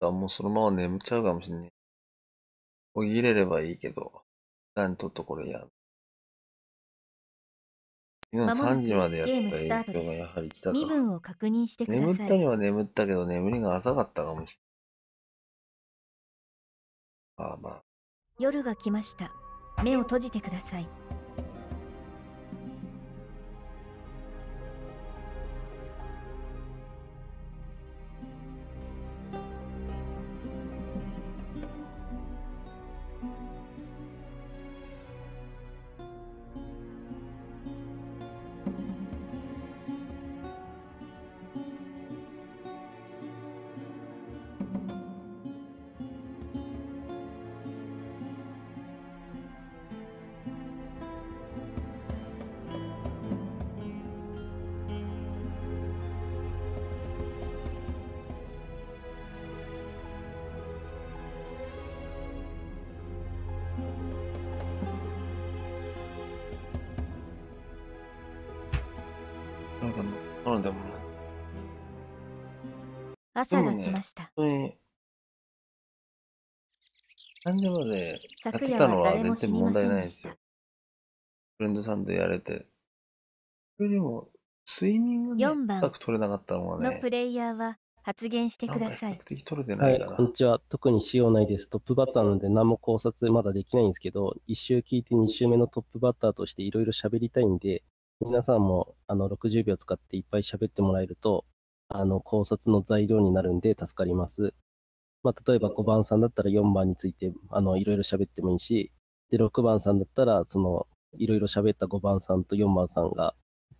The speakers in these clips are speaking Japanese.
あ、もうそのまま眠っちゃうかもしんねい。途切れればいいけど、一旦ちょっとこれやる。今3時までやった影響がやはり来たか。眠ったには眠ったけど、眠りが浅かったかもしれない。ああまあ。夜が来ました。目を閉じてください。朝が来ました。うんね、本当に、何時までやったのは全然問題ないですよ。フレンドさんとやれて。それでも、睡眠が、ね、4番取れなかったのはね。のプレイヤーは発言してください。取れてないはい、こんにちは。特に仕様ないです。トップバッターなので何も考察まだできないんですけど、1周聞いて2周目のトップバッターとしていろいろ喋りたいんで、皆さんもあの60秒使っていっぱい喋ってもらえると、あの考察の材料になるんで助かります。まあ、例えば5番さんだったら4番についていろいろ喋ってもいいし、で6番さんだったらいろいろ喋った5番さんと4番さんが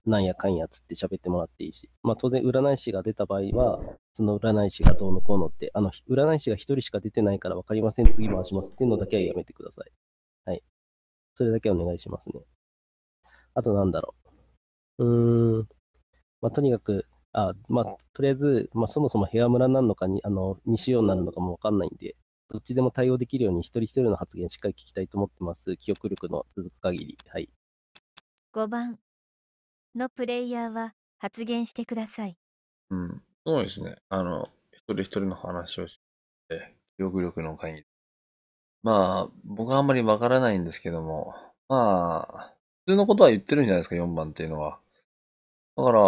なんやかんやつって喋ってもらっていいし、まあ、当然占い師が出た場合は、その占い師がどうのこうのって、あの占い師が1人しか出てないから分かりません、次回しますっていうのだけはやめてください。はい。それだけお願いしますね。あとなんだろう。うーん。まあ、とにかくあまあ、とりあえず、まあ、そもそも部屋村なのかにあの西洋なのかも分かんないんで、どっちでも対応できるように、一人一人の発言しっかり聞きたいと思ってます。記憶力の続く限り。はい。5番のプレイヤーは発言してください。うん。そうですね。あの、一人一人の話をして、記憶力の限り。まあ、僕はあんまりわからないんですけども、まあ、普通のことは言ってるんじゃないですか、4番っていうのは。だから、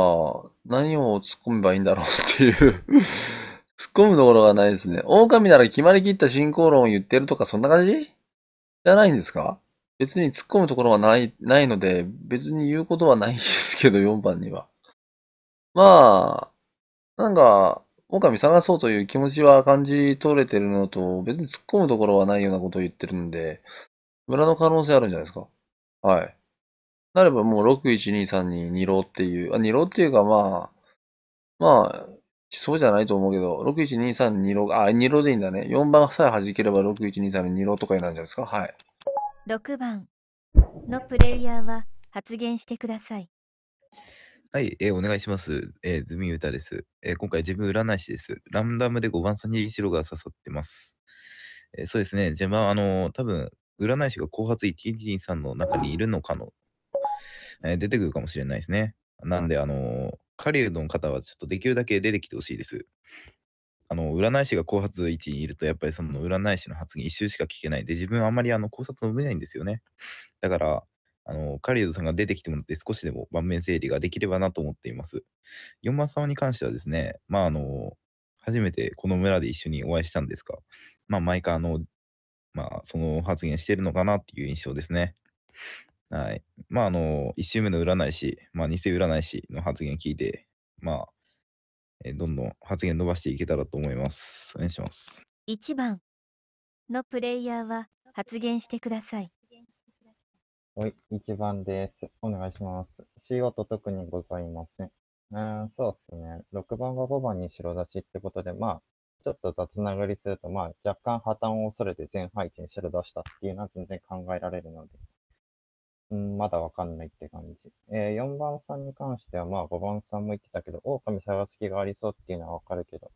何を突っ込めばいいんだろうっていう突っ込むところがないですね。狼なら決まりきった進行論を言ってるとか、そんな感じじゃないんですか別に突っ込むところはない、ないので、別に言うことはないんですけど、4番には。まあ、なんか、狼探そうという気持ちは感じ取れてるのと、別に突っ込むところはないようなことを言ってるんで、村の可能性あるんじゃないですかはい。なればもう6123に2浪っていう、あ、2浪っていうかまあ、まあ、そうじゃないと思うけど、6 1 2 3に2浪、あ、2浪でいいんだね。4番さえ弾ければ6 1 2 3に2浪とかになるんじゃないですか。はい。6番のプレイヤーは発言してください。はい、えー、お願いします。えー、ズミユタです、えー。今回自分占い師です。ランダムで5番さんに白が刺さってます。えー、そうですね。じゃあ、まあ、あのー、多分占い師が後発123の中にいるのかのえー、出てくるかもしれないですね。なんで、あの、ウドの方はちょっとできるだけ出てきてほしいです。あの、占い師が後発位置にいると、やっぱりその占い師の発言一周しか聞けないで、自分あまりあの考察伸びないんですよね。だから、あの、ウドさんが出てきてもらって少しでも盤面整理ができればなと思っています。四番様に関してはですね、まああの、初めてこの村で一緒にお会いしたんですが、まあ毎回あの、まあその発言してるのかなっていう印象ですね。はい。まあ、あの、1週目の占い師、まあ、偽占い師の発言聞いて、まあ、えどんどん発言伸ばしていけたらと思います。お願いします。1番のプレイヤーは発言してください。はい、1番です。お願いします。仕事特にございません。うん、そうですね。6番が5番に白出しってことで、まあ、ちょっと雑なぐりすると、まあ、若干破綻を恐れて全配置に白出したっていうのは全然考えられるので、うん、まだわかんないって感じ。えー、4番さんに関しては、まあ5番さんも言ってたけど、狼探す気がありそうっていうのはわかるけど、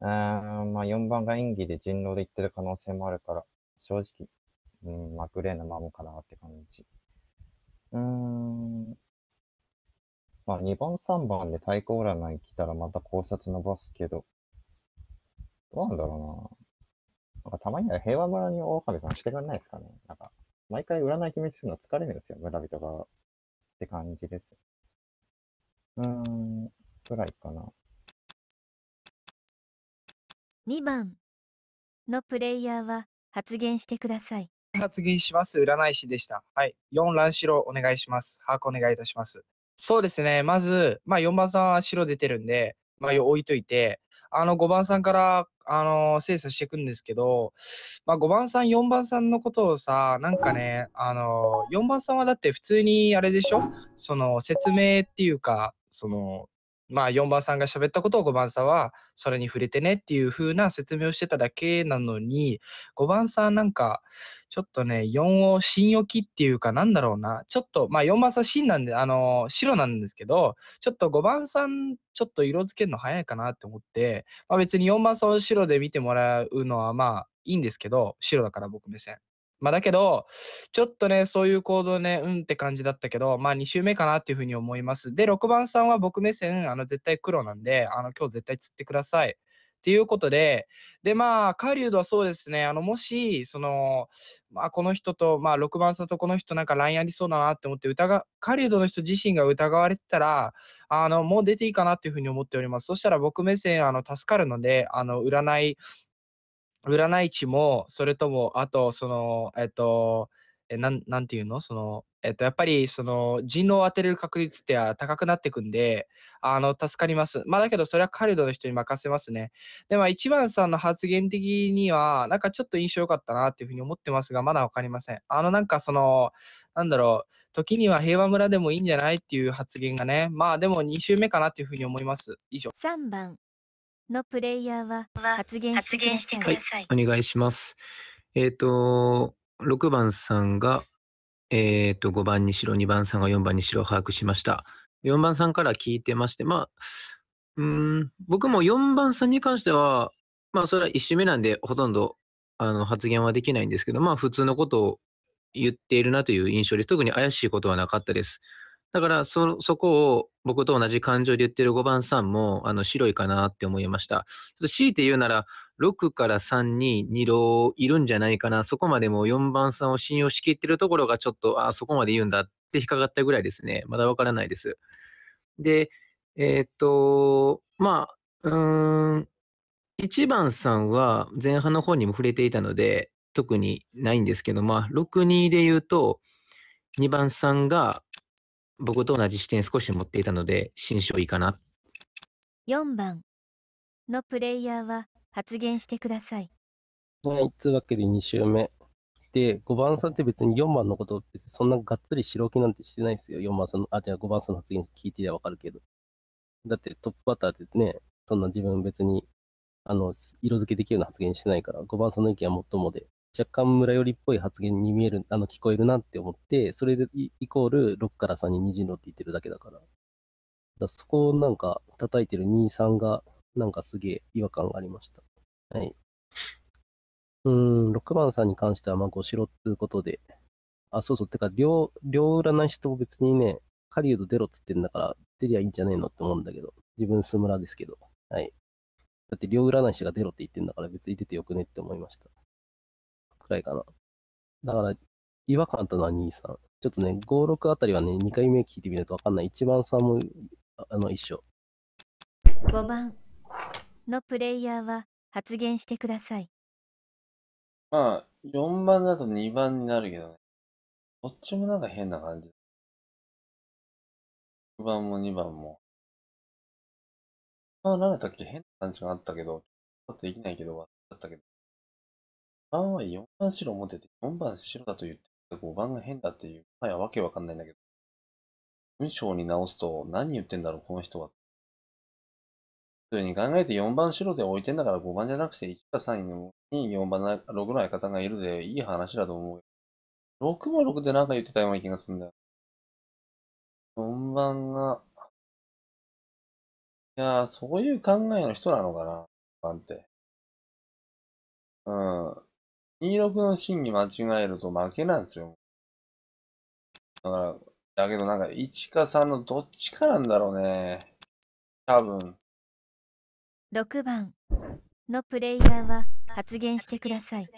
うん、まあ4番が演技で人狼で言ってる可能性もあるから、正直、うん、まあグレーのままかなって感じ。うん。まあ2番3番で対抗占い来たらまた考察伸ばすけど、どうなんだろうな。なんかたまには平和村に狼さんしてくれないですかね。なんか毎回占い決めつつのは疲れるんですよ、村人が。って感じです。うーん、ぐらいかな。2番のプレイヤーは発言してください。発言します。占い師でした。はい。4乱白お願いします。把握お願いいたします。そうですね。まず、まあ4番さんは白出てるんで、まあ置いといて、あの5番さんから、あの精査していくんですけど、まあ、5番さん、4番さんのことをさ、なんかね、あの4番さんはだって普通にあれでしょその説明っていうか、そのまあ、4番さんが喋ったことを5番さんはそれに触れてねっていう風な説明をしてただけなのに5番さんなんかちょっとね4を新置きっていうかなんだろうなちょっとまあ4番さん芯なんであの白なんですけどちょっと5番さんちょっと色付けるの早いかなって思って、まあ、別に4番さんを白で見てもらうのはまあいいんですけど白だから僕目線まあ、だけど、ちょっとね、そういう行動ね、うんって感じだったけど、まあ、2周目かなっていうふうに思います。で、6番さんは僕目線、あの、絶対黒なんで、あの、今日絶対釣ってください。っていうことで、で、まあ、カリウドはそうですね、あの、もし、その、まあ、この人と、まあ、6番さんとこの人なんか LINE ありそうだなって思って疑、カリウドの人自身が疑われてたら、あの、もう出ていいかなっていうふうに思っております。そしたら僕目線、あの、助かるので、あの、占い、占い師も、それとも、あと、その、えっと、えなん、なんていうのその、えっと、やっぱり、その、人狼を当てれる確率って高くなっていくんで、あの、助かります。まあ、だけど、それはカルドの人に任せますね。で、まあ、一番さんの発言的には、なんかちょっと印象良かったなっていうふうに思ってますが、まだわかりません。あの、なんかその、なんだろう、時には平和村でもいいんじゃないっていう発言がね、まあ、でも2週目かなっていうふうに思います。以上。3番。のプレイヤーは発言してください。はい、お願いします。えっ、ー、と、6番さんが、えっ、ー、と、5番にしろ、2番さんが4番にしろ把握しました。4番さんから聞いてまして、まあ、うん、僕も4番さんに関しては、まあ、それは1周目なんで、ほとんどあの発言はできないんですけど、まあ、普通のことを言っているなという印象です。特に怪しいことはなかったです。だからそ、そこを僕と同じ感情で言ってる5番さんも、あの、白いかなって思いました。ちょっと強いて言うなら、6から3に2郎いるんじゃないかな。そこまでも4番さんを信用しきってるところがちょっと、あ、そこまで言うんだって引っかかったぐらいですね。まだわからないです。で、えー、っと、まあ、うーん、1番さんは前半の方にも触れていたので、特にないんですけど、まあ、6、2で言うと、2番さんが、僕と同じ視点少し持っていたので、心象いいかな。4番のプレイヤーは発言してください。はい、つうわけで2周目。で、5番さんって別に4番のこと別にそんながっつり白気なんてしてないですよ。4番さんの、あ、じゃあ5番さんの発言聞いてりゃわかるけど。だってトップバッターってね、そんな自分別に、あの、色付けできるような発言してないから、5番さんの意見はもっともで、若干村寄りっぽい発言に見える、あの、聞こえるなって思って、それでイコール6から3に虹次郎って言ってるだけだから。だそこをなんか叩いてる2、3が、なんかすげえ違和感がありました。はい。うん、6番さんに関しては、まあ、ごしろっていうことで。あ、そうそう。てか、両、両占い師とも別にね、狩人出ろっつってんだから、出りゃいいんじゃねえのって思うんだけど。自分スムラですけど。はい。だって、両占い師が出ろって言ってんだから、別に出てよくねって思いました。らいかな。だから、違和感あったのは2、3。ちょっとね、5、6あたりはね、2回目聞いてみないと分かんない。1番さんも、あの、一緒。5番のプレイヤーは発言してください。まあ、4番だと2番になるけどね。どっちもなんか変な感じ。6番も2番も。まあ、何だったっけ変な感じがあったけど、ちょっとできないけど、あったけど。番は4番白持ってて、4番白だと言ってた5番が変だっていう、はやわけわかんないんだけど、文章に直すと何言ってんだろう、この人は。普通に考えて4番白で置いてんだから5番じゃなくて1か3に4番な6の相方がいるでいい話だと思うよ。6も6で何か言ってたような気がするんだよ。4番が、いやー、そういう考えの人なのかな、4番って。うん。26の真に間違えると負けなんですよ。だから、だけどなんか1か3のどっちかなんだろうね。多分。6番のプレイヤーは発言してください。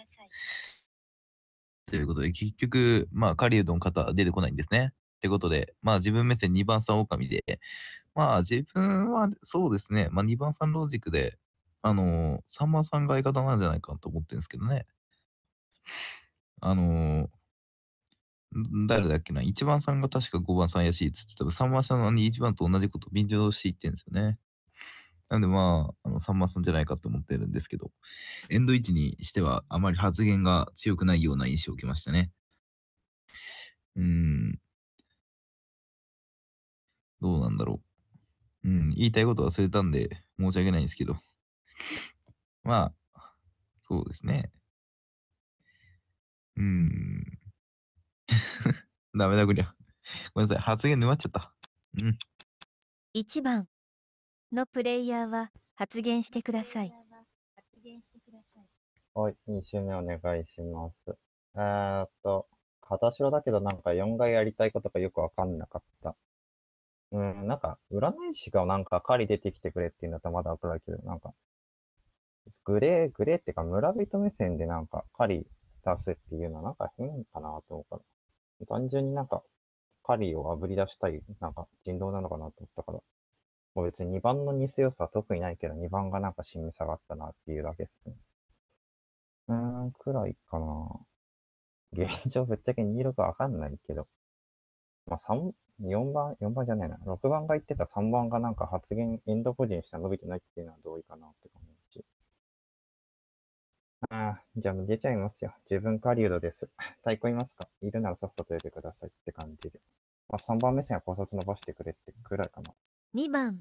ということで、結局、まあ、カリウドの方出てこないんですね。ってことで、まあ、自分目線2番3狼で、まあ、自分はそうですね、まあ、2番3ロジックで、あのー、3番3が相方なんじゃないかと思ってるんですけどね。あのー、誰だっけな、1番さんが確か5番さんやしいっつってた3番さんに1番と同じこと便乗していってるんですよね。なんでまあ、あの3番さんじゃないかと思ってるんですけど、エンド1にしてはあまり発言が強くないような印象を受けましたね。うん。どうなんだろう。うん、言いたいこと忘れたんで申し訳ないんですけど。まあ、そうですね。うん。ダメだ、こりゃ。ごめんなさい、発言沼っちゃった。うん。1番のプレイヤーは発言してください。はい、2周目お願いします。えー、っと、片白だけどなんか4回やりたいことがよくわかんなかった。うん、なんか、占い師がなんか狩り出てきてくれって言うんだったらまだわかるけど、なんか、グレー、グレーっていうか村人目線でなんか狩り出すっていうのはなんか変かなと思うから、単純になんか、カリーを炙り出したい、なんか人道なのかなと思ったから、もう別に2番のニス要素は特にないけど、2番がなんか死み下がったなっていうだけですね。うーん、くらいかな。現状ぶっちゃけ26わかんないけど。まあ3、4番、4番じゃないな。6番が言ってた3番がなんか発言、エンド個人しか伸びてないっていうのは同意かなって感じ。ああ、じゃあもう出ちゃいますよ。自分狩人です。太鼓いますかいるならさっさと出てくださいって感じで。まあ、3番目線は考察伸ばしてくれってくらいかな。2番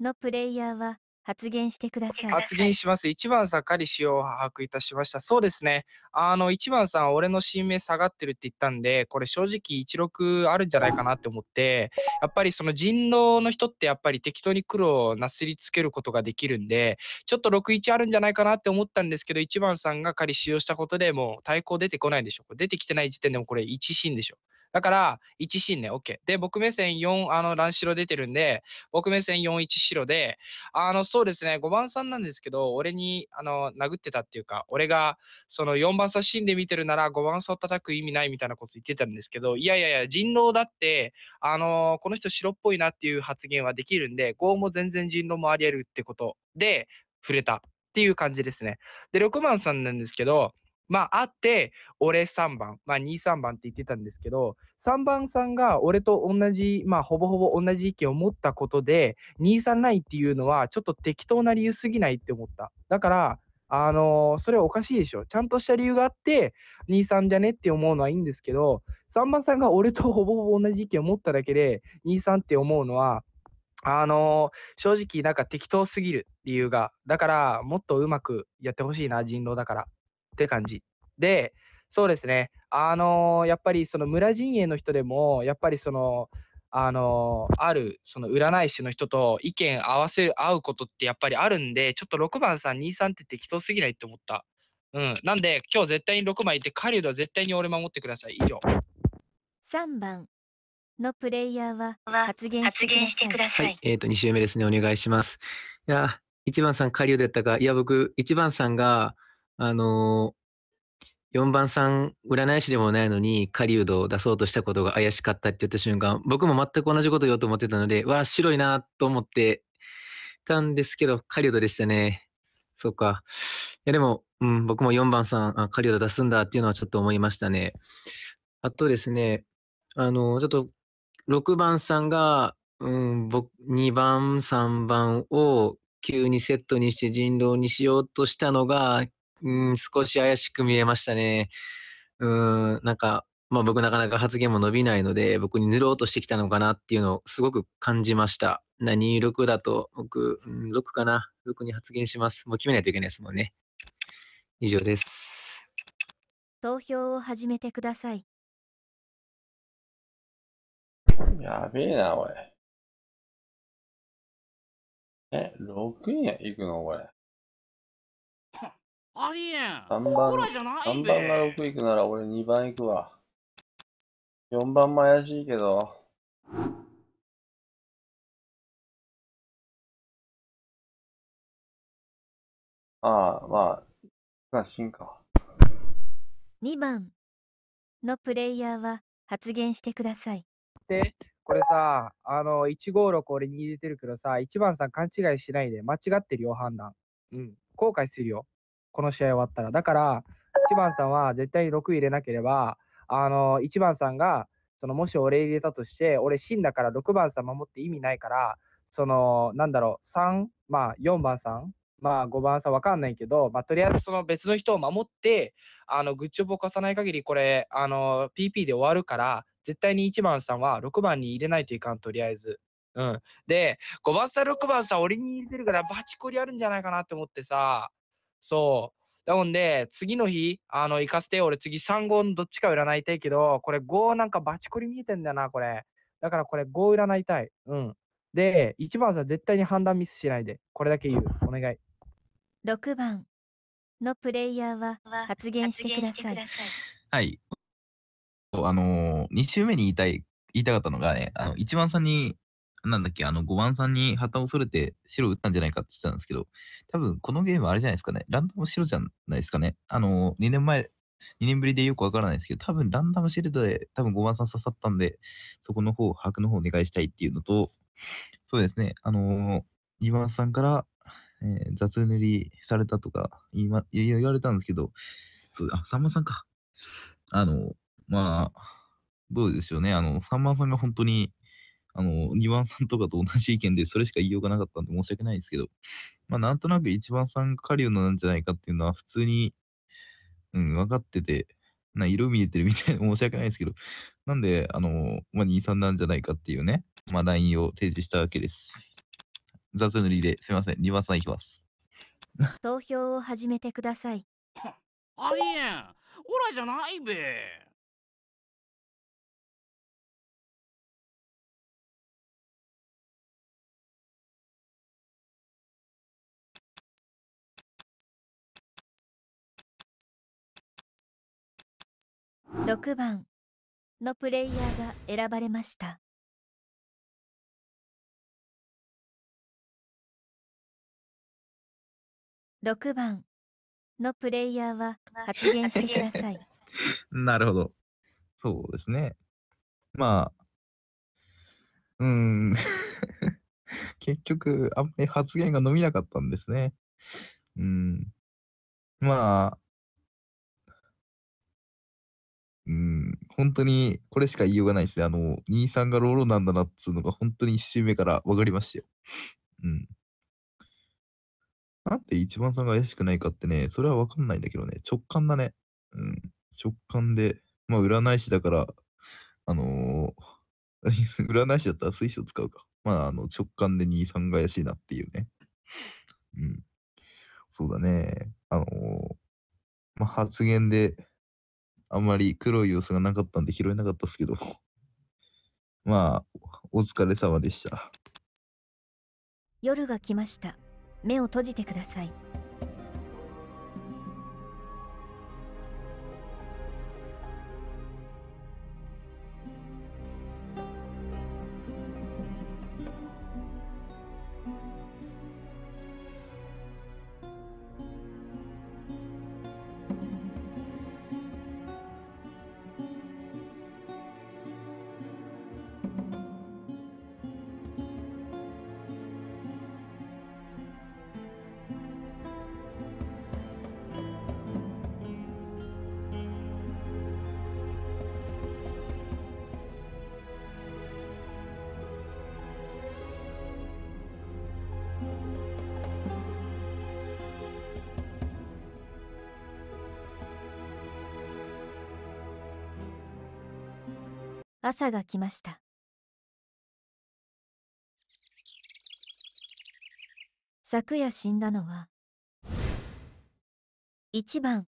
のプレイヤーは発言してください。発言します。1番さん、かりしよう、把握いたしました。そうですね。あの、一番さん、俺の新名下がってるって言ったんで、これ正直16あるんじゃないかなって思って、やっぱりその人狼の人ってやっぱり適当に黒をなすりつけることができるんで、ちょっと61あるんじゃないかなって思ったんですけど、1番さんが仮使用したことでもう対抗出てこないでしょ。出てきてない時点でもこれ1シーンでしょ。だから、1進ね、OK。で、僕目線4、あの、乱白出てるんで、僕目線4、1白で、あの、そうですね、5番さんなんですけど、俺に、あの、殴ってたっていうか、俺が、その4番さん死で見てるなら、5番さん叩く意味ないみたいなこと言ってたんですけど、いやいやいや、人狼だって、あの、この人白っぽいなっていう発言はできるんで、5も全然人狼もあり得るってことで、触れたっていう感じですね。で、6番さんなんですけど、まあ、あって、俺3番、まあ、2、3番って言ってたんですけど、3番さんが俺と同じ、まあ、ほぼほぼ同じ意見を持ったことで、2、3ないっていうのは、ちょっと適当な理由すぎないって思った。だから、あのー、それはおかしいでしょ。ちゃんとした理由があって、2、3じゃねって思うのはいいんですけど、3番さんが俺とほぼほぼ同じ意見を持っただけで、2、3って思うのは、あのー、正直なんか適当すぎる理由が。だから、もっとうまくやってほしいな、人狼だから。って感じ。で、そうですね、あのー、やっぱりその村陣営の人でも、やっぱりその、あのー、あるその占い師の人と意見合わせ合うことってやっぱりあるんで、ちょっと6番さん、23って適当すぎないって思った。うん、なんで、今日絶対に6枚いて、狩人は絶対に俺守ってください。以上。3番のプレイヤーは発言してください。はい、えっ、ー、と、2周目ですね。お願いします。いや、1番さん、狩人だったか、いや、僕、1番さんが、あのー、4番さん、占い師でもないのに、狩人を出そうとしたことが怪しかったって言った瞬間、僕も全く同じこと言おうと思ってたので、わあ、白いなと思ってたんですけど、狩人でしたね。そうか。いや、でも、うん、僕も4番さん、狩人出すんだっていうのはちょっと思いましたね。あとですね、あのー、ちょっと、6番さんが、うん、僕、2番、3番を急にセットにして人狼にしようとしたのが、うん、少し怪しく見えましたね。うん、なんか、まあ、僕なかなか発言も伸びないので、僕に塗ろうとしてきたのかなっていうのをすごく感じました。な26だと、僕、うん、6かな。6に発言します。もう決めないといけないですもんね。以上です。投票を始めてください。やべえな、おい。え、6に行くの、これ。ありえん。3番、3番が6行くなら俺2番行くわ。4番も怪しいけど。ああ、まあ、が進化。2番のプレイヤーは発言してください。で、これさ、あの、156俺に入れてるけどさ、1番さん勘違いしないで、間違ってるよ、判断。うん、後悔するよ。この試合終わったら。だから、1番さんは絶対に6入れなければ、あの、1番さんが、その、もし俺入れたとして、俺死んだから6番さん守って意味ないから、その、なんだろう、3、まあ4番さん、まあ5番さんわかんないけど、まあとりあえずその別の人を守って、あの、グッチョブを貸さない限り、これ、PP で終わるから、絶対に1番さんは6番に入れないといかん、とりあえず。うん。で、5番さん、6番さん、俺に入れてるからバチコリあるんじゃないかなって思ってさ、そう。だもんで、次の日、あの、行かせてよ。俺次3号のどっちか占いたいけど、これ5なんかバチコリ見えてんだよな、これ。だからこれ5占いたい。うん。で、1番さ、絶対に判断ミスしないで。これだけ言う。お願い。6番のプレイヤーは発言してください。はい。あのー、2週目に言いたい、言いたかったのがね、あの、1番さんになんだっけ、あの、5番さんに旗を恐れて白打ったんじゃないかって言ってたんですけど、多分このゲームあれじゃないですかね、ランダム白じゃないですかね。あの、2年前、2年ぶりでよくわからないですけど、多分ランダムシールドで多分5番さん刺さったんで、そこの方、白の方お願いしたいっていうのと、そうですね、あのー、2番さんから、えー、雑塗りされたとか言,、ま、言われたんですけど、そうあ、さんまさんか。あの、まあ、どうでしょうね、あの、さんまさんが本当にあの、2番さんとかと同じ意見で、それしか言いようがなかったんで申し訳ないですけど、まあ、なんとなく1番さんが狩人なんじゃないかっていうのは、普通に、うん、分かってて、な色見えてるみたいで申し訳ないですけど、なんで、あの、まあ、2、3なんじゃないかっていうね、まあ、ラインを提示したわけです。雑塗りですいません、2番さんいきます。投票を始めてください。ありえんオラじゃないべ。6番のプレイヤーが選ばれました。6番のプレイヤーは発言してください。なるほど。そうですね。まあ、うん。結局、あんまり発言が伸びなかったんですね。うん。まあ、うん、本当にこれしか言いようがないですね。あの、兄さんがローロなんだなっつうのが本当に1周目から分かりましたよ。うん。なんで一番さんが怪しくないかってね、それは分かんないんだけどね、直感だね。うん、直感で、まあ占い師だから、あのー、占い師だったら水晶使うか。まあ、あの直感で兄さんが怪しいなっていうね。うん。そうだね。あのー、まあ、発言で、あんまり黒い様子がなかったんで拾えなかったですけど。まあ、お疲れ様でした。夜が来ました。目を閉じてください。朝が来ました昨夜死んだのは1番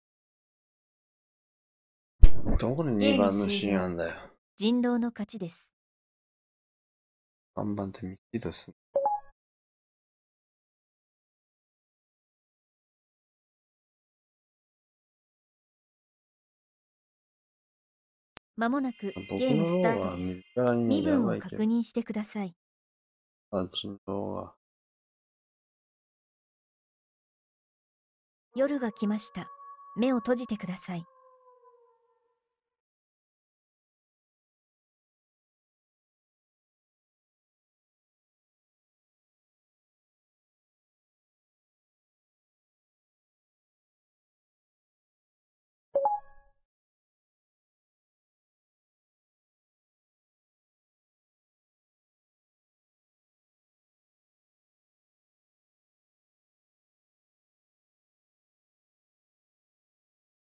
どこで2番のシーンあんだよ人狼の勝ちです3番って3つですまもなくゲームスタートです。身分を確認してください。夜が来ました。目を閉じてください。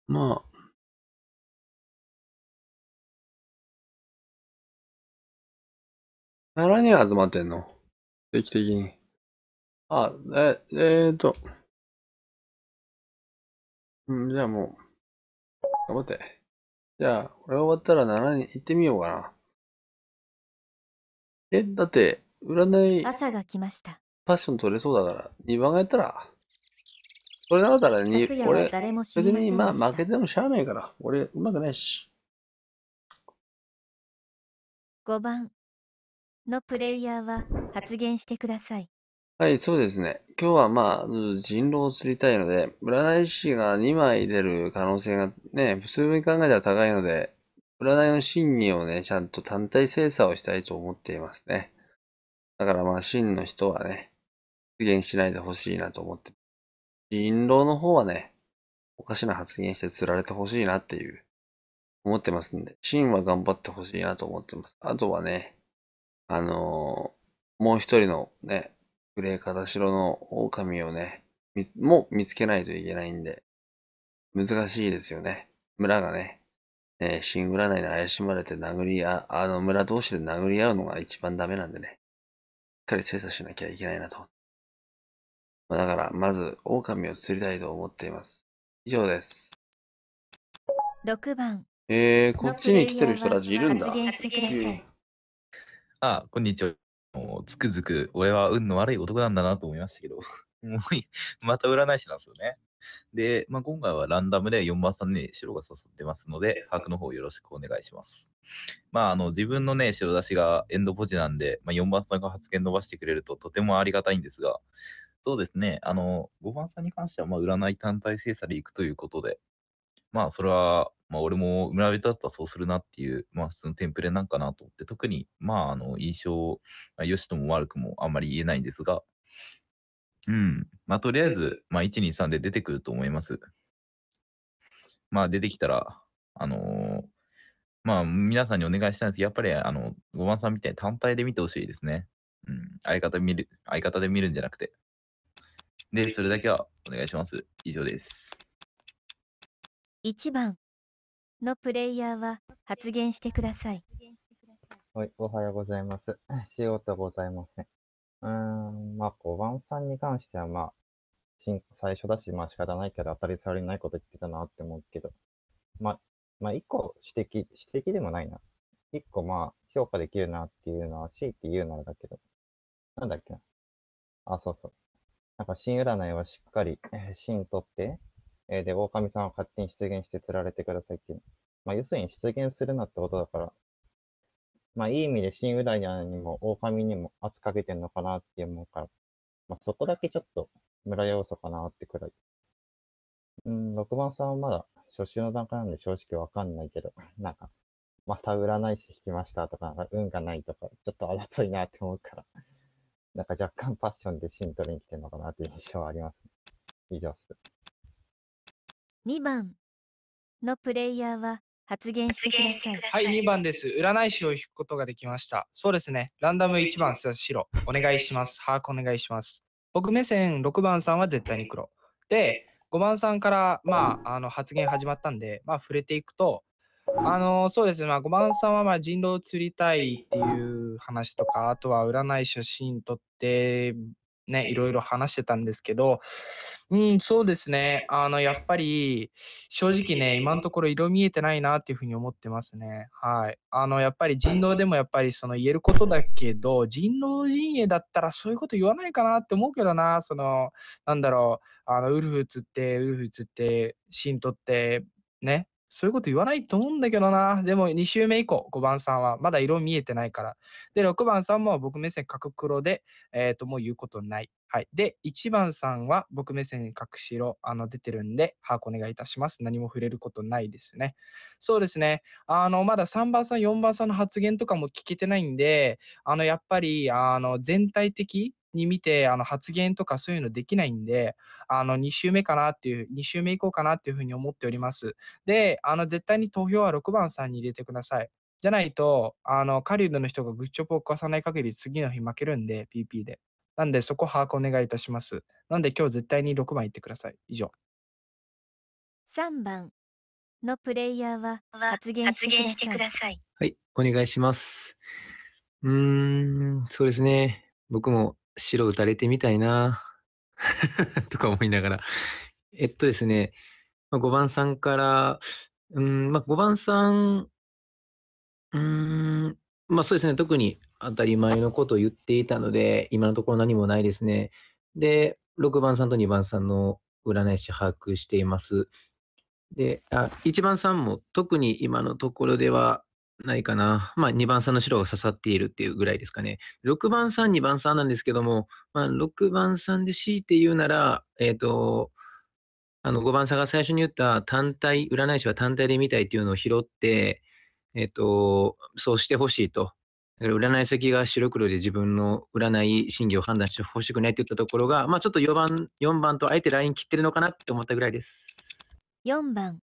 まあ何人集まってんの定期的に。あ、え、えーと。うん、じゃあもう。頑張って。じゃあ、これ終わったら7人行ってみようかな。え、だって、占い、朝が来ました。ァッション取れそうだから、2番がやったら。それだったらに、俺、別にまあ負けてもしゃあないから、俺、うまくないし。5番のプレイヤーは発言してください。はい、そうですね。今日はまあ、人狼を釣りたいので、占い師が2枚出る可能性がね、普通に考えたら高いので、占いの真偽をね、ちゃんと単体精査をしたいと思っていますね。だからまあ、真の人はね、発言しないでほしいなと思ってます。人狼の方はね、おかしな発言して釣られてほしいなっていう、思ってますんで、シーンは頑張ってほしいなと思ってます。あとはね、あのー、もう一人のね、グレー片白の狼をね、も見つけないといけないんで、難しいですよね。村がね、えー、新占いに怪しまれて殴りう、あの村同士で殴り合うのが一番ダメなんでね、しっかり精査しなきゃいけないなと。まだから、まず、狼を釣りたいと思っています。以上です。6番。えー、こっちに来てる人たちいるんだ。あ、こんにちは。つくづく、俺は運の悪い男なんだなと思いましたけど、もう、また占い師なんですよね。で、まあ、今回はランダムで4番さんに白が誘ってますので、把握の方よろしくお願いします。まあ、あの自分のね、白出しがエンドポジなんで、まあ、4番さんが発言伸ばしてくれるととてもありがたいんですが、そうですね。あの、5番さんに関しては、まあ、占い単体精査で行くということで、まあ、それは、まあ、俺も村人だったらそうするなっていう、まあ、普通のテンプレなんかなと思って、特に、まあ、あの、印象、まあ、良しとも悪くもあんまり言えないんですが、うん。まあ、とりあえず、まあ、1、2、3で出てくると思います。まあ、出てきたら、あのー、まあ、皆さんにお願いしたいんですけど、やっぱり、あの、5番さんみたいに単体で見てほしいですね。うん。相方見る、相方で見るんじゃなくて。で、それだけはお願いします。以上です。1番のプレイヤーは発言してください。はい、おはようございます。仕事ございません。うーん、まあ、5番さんに関しては、まあ、新最初だし、まあ仕方ないけど、当たり障りないこと言ってたなって思うけど、まあ、まあ、一個指摘、指摘でもないな。1個、まあ、評価できるなっていうのは、強いて言うならだけど、なんだっけな。あ、そうそう。なんか、新占いはしっかり、えー、芯取って、えー、で、狼さんは勝手に出現して釣られてくださいっていう。まあ、要するに出現するなってことだから、まあ、いい意味で新占いにも狼にも圧かけてんのかなって思うから、まあ、そこだけちょっと村要素かなってくらい。うん、6番さんはまだ初週の段階なんで正直わかんないけど、なんか、また占い師引きましたとか、運がないとか、ちょっと争いなって思うから。なんか若干パッションでシントレに来てるのかなという印象はあります、ね。以上っす。2番のプレイヤーは発言してください。はい、2番です。占い師を引くことができました。そうですね。ランダム1番、白。お願いします。把握お願いします。僕目線6番さんは絶対に黒。で、5番さんから、まあ、あの発言始まったんで、まあ、触れていくと、あのそうですね、まあ、5番さんはまあ人狼を釣りたいっていう話とか、あとは占い写真撮って、ね、いろいろ話してたんですけど、うん、そうですね、あのやっぱり正直ね、今のところ色見えてないなっていうふうに思ってますね。はい、あのやっぱり人狼でもやっぱりその言えることだけど、人狼陣営だったらそういうこと言わないかなって思うけどな、そのなんだろう、あのウルフ釣って、ウルフ釣って、芯取って、ね、そういうこと言わないと思うんだけどな。でも2周目以降、5番さんはまだ色見えてないから。で、6番さんも僕目線角黒で、えっ、ー、と、もう言うことない。はい。で、1番さんは僕目線角白、あの、出てるんで、把握お願いいたします。何も触れることないですね。そうですね。あの、まだ3番さん、4番さんの発言とかも聞けてないんで、あの、やっぱり、あの、全体的に見て、あの、発言とかそういうのできないんで、あの、2週目かなっていう、2週目こうかなっていうふうに思っております。で、あの、絶対に投票は6番さんに入れてください。じゃないと、あの、狩人の人がグッチョブをこさない限り次の日負けるんで、PP で。なんで、そこ把握お願いいたします。なんで、今日絶対に6番いってください。以上。3番のプレイヤーは発言してください。はい、お願いします。うーん、そうですね。僕も白打たれてみたいな とか思いながら。えっとですね、まあ、5番さんから、うんまあ、5番さん、うん、まあそうですね、特に当たり前のことを言っていたので、今のところ何もないですね。で、6番さんと2番さんの占い師把握しています。で、あ1番さんも特に今のところではないかな。まあ、2番さんの白が刺さっているっていうぐらいですかね。6番さん、2番さんなんですけども、まあ、6番さんで強いて言うなら、えっ、ー、と、あの5番さんが最初に言った単体、占い師は単体で見たいっていうのを拾って、えっ、ー、と、そうしてほしいと。だから占い先が白黒で自分の占い審議を判断してほしくないって言ったところが、まあ、ちょっと4番、4番とあえてライン切ってるのかなって思ったぐらいです。4番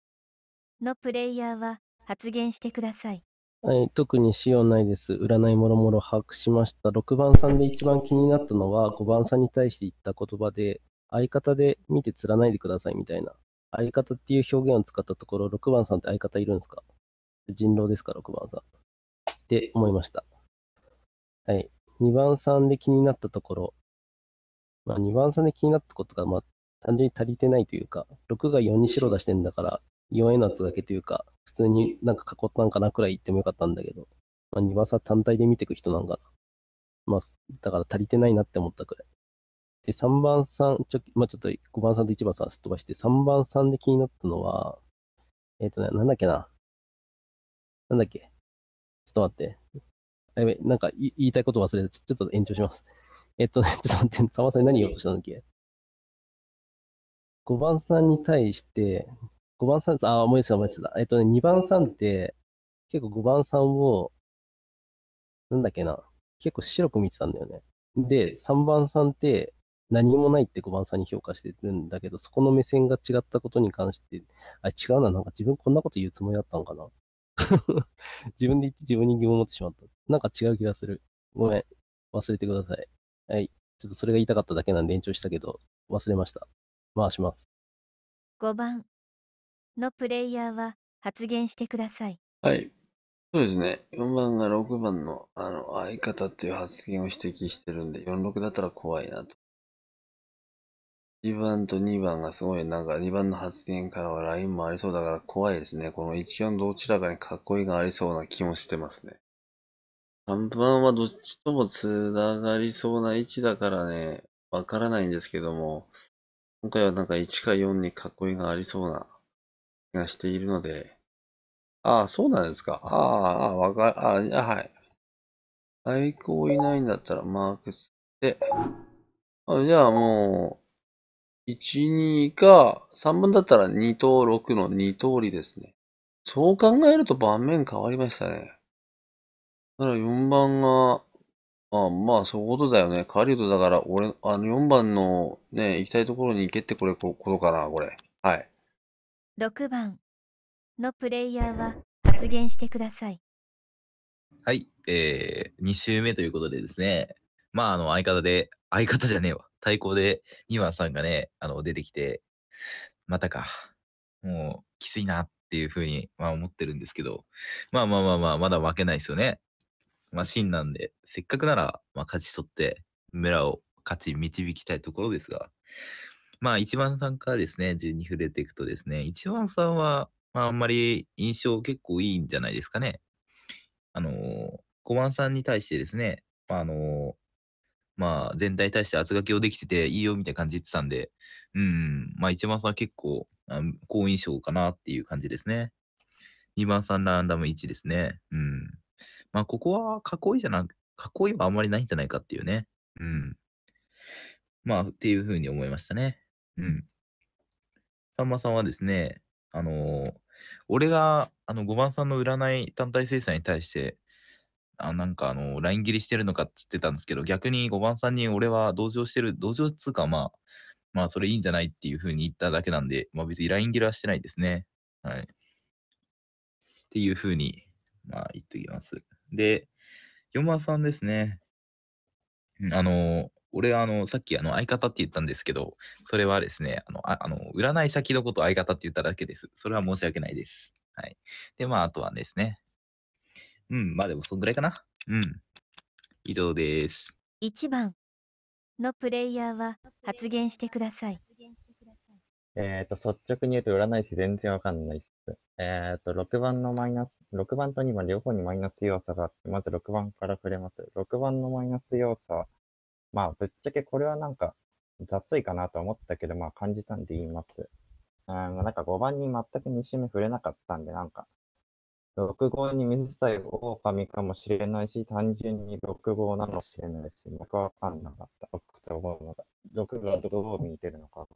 のプレイヤーは発言してください。はい、特に仕様ないです。占いもろもろ把握しました。6番さんで一番気になったのは、5番さんに対して言った言葉で、相方で見て釣らないでくださいみたいな。相方っていう表現を使ったところ、6番さんって相方いるんですか人狼ですか、6番さん。って思いました。はい。2番さんで気になったところ、まあ、2番さんで気になったことが、まあ、単純に足りてないというか、6が4に白出してんだから、弱いのつだけというか、普通になんか囲ったんかなくらい言ってもよかったんだけど、まあ、2番サ単体で見ていく人なんかな。まあ、だから足りてないなって思ったくらい。で、3番さん、ちょ、まあ、ちょっと5番さんと1番さんすっ飛ばして、3番さんで気になったのは、えっ、ー、とね、なんだっけな。なんだっけ。ちょっと待って。あやべ、なんか言いたいこと忘れた。ちょっと延長します。えっ、ー、とね、ちょっと待って、3番さんに何言おうとしたんだっけ ?5 番さんに対して、5番さん、あ、思い出した思い出した。えっとね、2番さんって、結構5番さんを、なんだっけな、結構白く見てたんだよね。で、3番さんって何もないって5番さんに評価してるんだけど、そこの目線が違ったことに関して、あ、違うな、なんか自分こんなこと言うつもりだったのかな。自分で言って自分に疑問を持ってしまった。なんか違う気がする。ごめん。忘れてください。はい。ちょっとそれが言いたかっただけなんで延長したけど、忘れました。回します。5番、のプレイヤーは発言してください。はい。そうですね。4番が6番のあの相方っていう発言を指摘してるんで、46だったら怖いなと。1番と2番がすごいなんか2番の発言からはラインもありそうだから怖いですね。この14どちらかに囲いがありそうな気もしてますね。3番はどっちとも繋がりそうな位置だからね、わからないんですけども、今回はなんか1か4に囲いがありそうながしているので、ああ、そうなんですか。ああ、ああ、わかる、ああ、はい。愛好いないんだったらマークつって、あじゃあもう、1、2か、3分だったら2と6の2通りですね。そう考えると盤面変わりましたね。だから4番が、まあまあ、そういうことだよね。カリウドだから、俺、あの4番のね、行きたいところに行けってこれ、こことかな、これ。はい。6番のプレイヤーは発言してください。はい、えー、2週目ということでですね、まあ、あの、相方で、相方じゃねえわ、対抗で、2番さんがね、あの、出てきて、またか、もう、きついなっていうふうに、まあ、思ってるんですけど、まあまあまあまあ、まだ負けないですよね。まあ、真なんで、せっかくなら、まあ、勝ち取って、村を勝ち導きたいところですが、まあ、一番さんからですね、順に触れていくとですね、一番さんは、まあ、あんまり印象結構いいんじゃないですかね。あのー、5番さんに対してですね、まあ、あのー、まあ、全体に対して厚書きをできてていいよみたいな感じ言ってたんで、うん、まあ、一番さんは結構、好印象かなっていう感じですね。2番さんランダム1ですね。うん。まあ、ここは囲いじゃなく、囲いはあんまりないんじゃないかっていうね。うん。まあ、っていうふうに思いましたね。うん。さんまさんはですね、あのー俺が、あの、5番さんの占い単体生産に対して、あ、なんか、あの、ライン切りしてるのかっつってたんですけど、逆に5番さんに俺は同情してる、同情っつうか、まあ、まあ、それいいんじゃないっていうふうに言っただけなんで、まあ別にライン切りはしてないですね。はい。っていうふうに、まあ言っておきます。で、4番さんですね。あの、俺、あの、さっき、あの、相方って言ったんですけど、それはですね、あの、ああの占い先のこと相方って言っただけです。それは申し訳ないです。はい。で、まあ、あとはですね。うん、まあでも、そんぐらいかな。うん。以上です。1番のプレイヤーは発言してください。えっ、ー、と、率直に言うと占い師全然わかんないです。えっ、ー、と、6番のマイナス、6番と2番両方にマイナス要素があって、まず6番から触れます。6番のマイナス要素まあ、ぶっちゃけこれはなんか、雑いかなと思ったけど、まあ、感じたんで言います。うん、なんか5番に全く2周目触れなかったんで、なんか、6号に水さえ狼かもしれないし、単純に6号なのかもしれないし、僕はわかんなかった。僕て思うのが、6号と5号見てるのか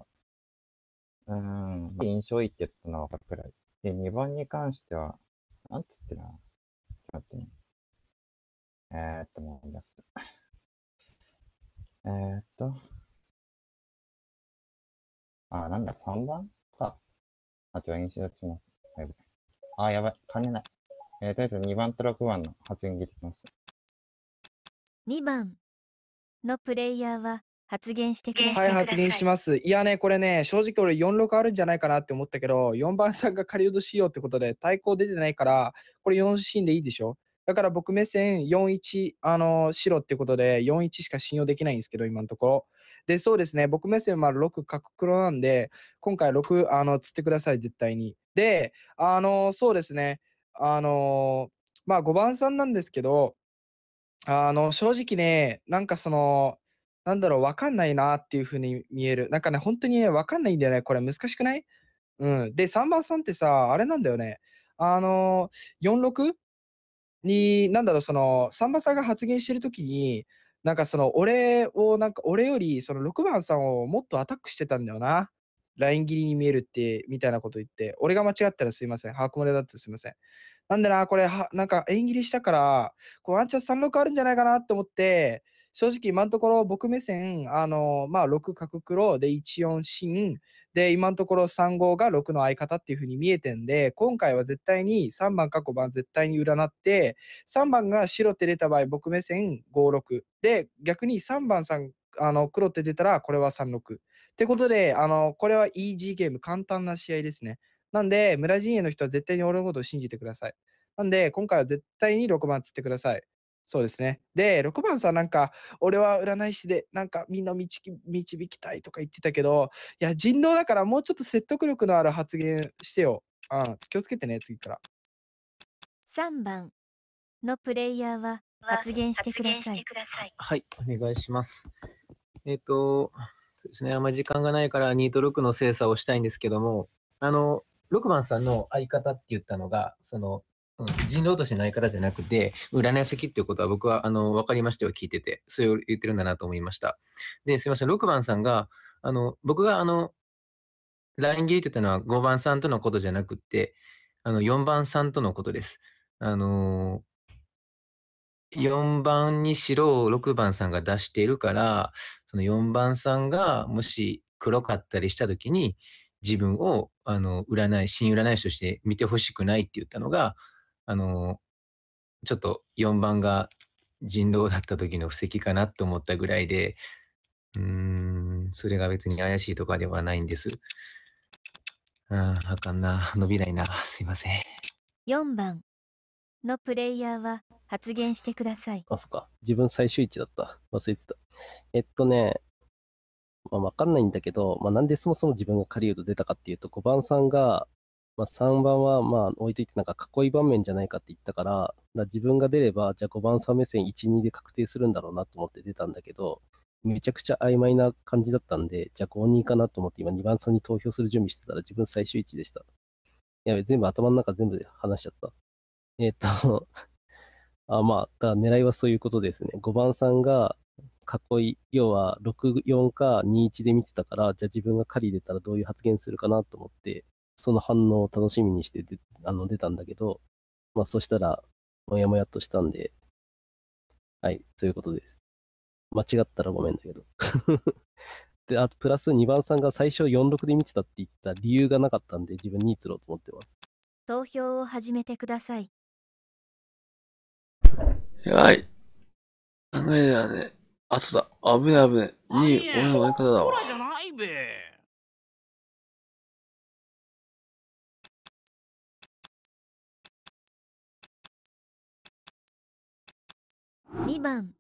うん、印象いいって言ったのはわかるくらい。で、2番に関しては、なんつってな。ちょっと待ってね。えー、っと、思います。えーっと。あ、なんだ、3番か。あ、印象します。あ、やばい、金ない。えー、とりあえず2番と6番の発言聞きます。2番のプレイヤーは発言してくださはい、発言します。いやね、これね、正直俺46あるんじゃないかなって思ったけど、4番さんがとしようってことで対抗出てないから、これ4シーンでいいでしょだから僕目線4-1、あの、白っていうことで、4-1しか信用できないんですけど、今のところ。で、そうですね、僕目線は6角黒なんで、今回6、あの、釣ってください、絶対に。で、あの、そうですね、あの、まあ5番さんなんですけど、あの、正直ね、なんかその、なんだろう、わかんないなっていうふうに見える。なんかね、本当にね、わかんないんだよね。これ難しくないうん。で、3番さんってさ、あれなんだよね。あのー、46? に、なんだろう、その、さんまさんが発言してるときに、なんかその、俺を、なんか俺より、その6番さんをもっとアタックしてたんだよな。ライン切りに見えるって、みたいなこと言って、俺が間違ったらすいません。把握漏れだったらすいません。なんでな、これは、なんか縁切りしたから、こうワンチャン3、6あるんじゃないかなって思って、正直今のところ僕目線、あの、まあ、6角黒で1、4、芯、で、今のところ3号が6の相方っていう風に見えてんで、今回は絶対に3番か5番絶対に占って、3番が白って出た場合、僕目線5、6。で、逆に3番さん、あの、黒って出たら、これは3、6。ってことで、あの、これはイージーゲーム、簡単な試合ですね。なんで、村陣営の人は絶対に俺のことを信じてください。なんで、今回は絶対に6番つってください。そうですね。で、6番さんなんか、俺は占い師で、なんかみんな導き導きたいとか言ってたけど、いや、人狼だからもうちょっと説得力のある発言してよ。あ、気をつけてね、次から。3番のプレイヤーは発言してください。はい、お願いします。えっ、ー、と、そうですね、あんまり時間がないから2と6の精査をしたいんですけども、あの、6番さんの相方って言ったのが、その、人狼としてない方じゃなくて、占い好きっていうことは僕は、あの、分かりましては聞いてて、それを言ってるんだなと思いました。で、すいません、6番さんが、あの、僕が、あの、LINE 切りってたのは5番さんとのことじゃなくて、あの、4番さんとのことです。あのー、4番にしろ6番さんが出しているから、その4番さんがもし黒かったりした時に、自分を、あの、占い、新占い師として見てほしくないって言ったのが、あの、ちょっと4番が人狼だった時の布石かなと思ったぐらいで、うーん、それが別に怪しいとかではないんです。ああ、あかんな。伸びないな。すいません。4番のプレイヤーは発言してください。あ、そっか。自分最終位置だった。忘れてた。えっとね、まあ、わかんないんだけど、まあ、なんでそもそも自分が狩人出たかっていうと、5番さんが、まあ、3番はまあ置いといて、なんか囲い場面じゃないかって言ったから、から自分が出れば、じゃあ5番差目線1、2で確定するんだろうなと思って出たんだけど、めちゃくちゃ曖昧な感じだったんで、じゃあ5、2かなと思って、今2番差に投票する準備してたら、自分最終位置でした。や全部頭の中全部で話しちゃった。えっ、と あ、まあ、だ狙いはそういうことですね。5番さんが囲い、要は6、4か2、1で見てたから、じゃあ自分が狩り出たらどういう発言するかなと思って、その反応を楽しみにして出あの出たんだけど、まあ、そしたら、もやもやっとしたんで、はい、そういうことです。間違ったらごめんだけど。で、あと、プラス2番さんが最初46で見てたって言った理由がなかったんで、自分に移ろうと思ってます。投票を始めてください。はい。考えだね。あとだ。危ね危ね。2位、俺の相方だわ。ほらじゃないべ。2番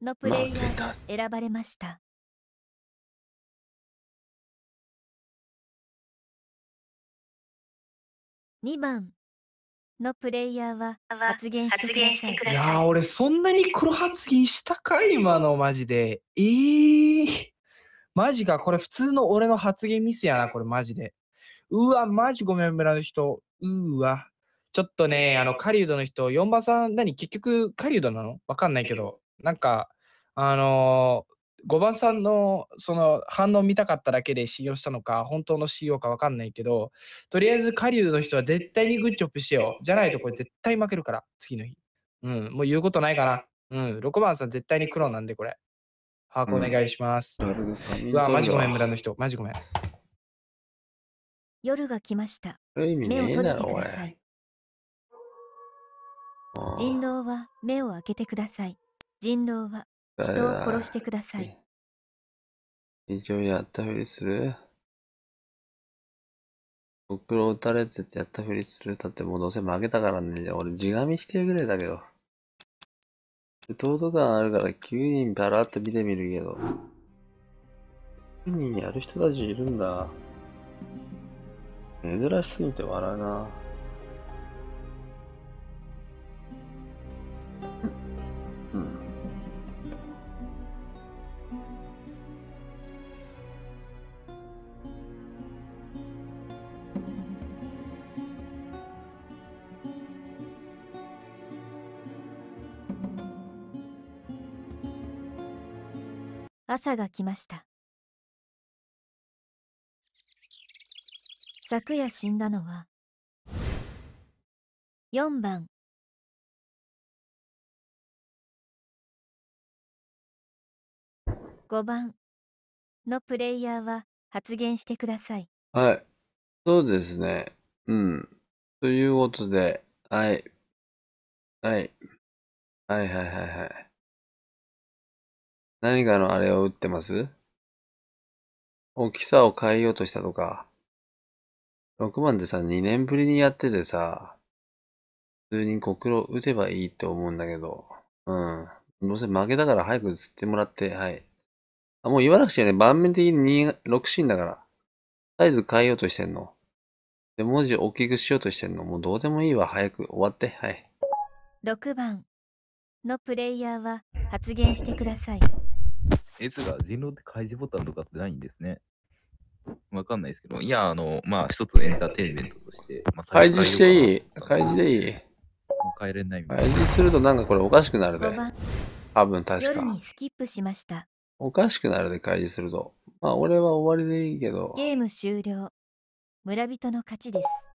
のプレイヤーが選ばれました。2番のプレイヤーは発言してください。いや俺そんなに黒発言したか今のマジで。えー、マジか。これ普通の俺の発言ミスやな、これマジで。うわ、マジごめん、村の人。うわ。ちょっとね、あの、狩人の人、4番さん、何結局、狩人なのわかんないけど、なんか、あのー、5番さんのその反応見たかっただけで信用したのか、本当の信用かわかんないけど、とりあえず狩人の人は絶対にグッジョブしてよ。じゃないとこれ絶対負けるから、次の日。うん、もう言うことないかな。うん、6番さん絶対に黒なんで、これ。把握お願いします。うん、うわ、マジごめん、村の人。マジごめん。夜が来ました。目を閉じてください。人狼は目を開けてください。人狼は人を殺してください。一応やったふりする僕を撃たれててやったふりするだってもうどうせ負けたからね。俺、地紙してるぐらいだけど。弟感あるから9人バラっと見てみるけど。9人やる人たちいるんだ。珍しすぎて笑うな。朝が来ました昨夜死んだのは4番5番のプレイヤーは発言してください。はい。そうですね。うん。ということで、はい。はい。はいはいはいはい。何かのあれを打ってます大きさを変えようとしたとか。6番でさ、2年ぶりにやっててさ、普通にご苦労打てばいいと思うんだけど。うん。どうせ負けだから早く釣ってもらって、はい。もう言わなくちゃね、盤面的に6ンだから。サイズ変えようとしてんの。で、文字大きくしようとしてんの。もうどうでもいいわ。早く終わって。はい。6番のプレイヤーは発言してください。え S が人狼って開示ボタンとかってないんですね。わかんないですけど、いや、あの、まあ、一つエンターテインメントとして、まあ、開示していい。開示でいい。もう帰れないみたいな。開示するとなんかこれおかしくなるで。多分確か。夜にスキップしました。おかしくなるで開示すると。まあ、俺は終わりでいいけど。ゲーム終了。村人の勝ちです。